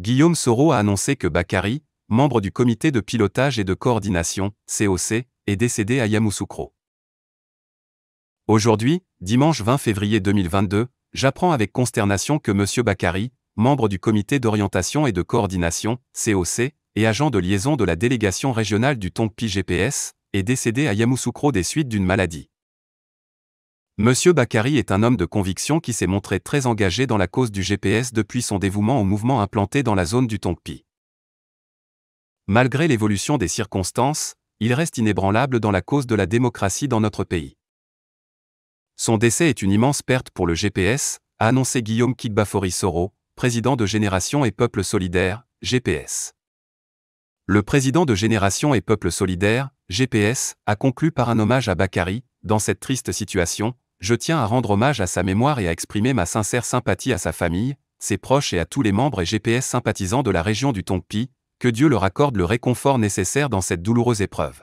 Guillaume Soro a annoncé que Bakary, membre du comité de pilotage et de coordination, COC, est décédé à Yamoussoukro. Aujourd'hui, dimanche 20 février 2022, j'apprends avec consternation que M. Bakary, membre du comité d'orientation et de coordination, COC, et agent de liaison de la délégation régionale du Tongpi GPS, est décédé à Yamoussoukro des suites d'une maladie. Monsieur Bakary est un homme de conviction qui s'est montré très engagé dans la cause du GPS depuis son dévouement au mouvement implanté dans la zone du Tongpi. Malgré l'évolution des circonstances, il reste inébranlable dans la cause de la démocratie dans notre pays. Son décès est une immense perte pour le GPS, a annoncé Guillaume Kigbafori Soro, président de Génération et Peuple Solidaire, GPS. Le président de Génération et Peuple Solidaire, GPS, a conclu par un hommage à Bakari, dans cette triste situation, je tiens à rendre hommage à sa mémoire et à exprimer ma sincère sympathie à sa famille, ses proches et à tous les membres et GPS sympathisants de la région du Tongpi, que Dieu leur accorde le réconfort nécessaire dans cette douloureuse épreuve.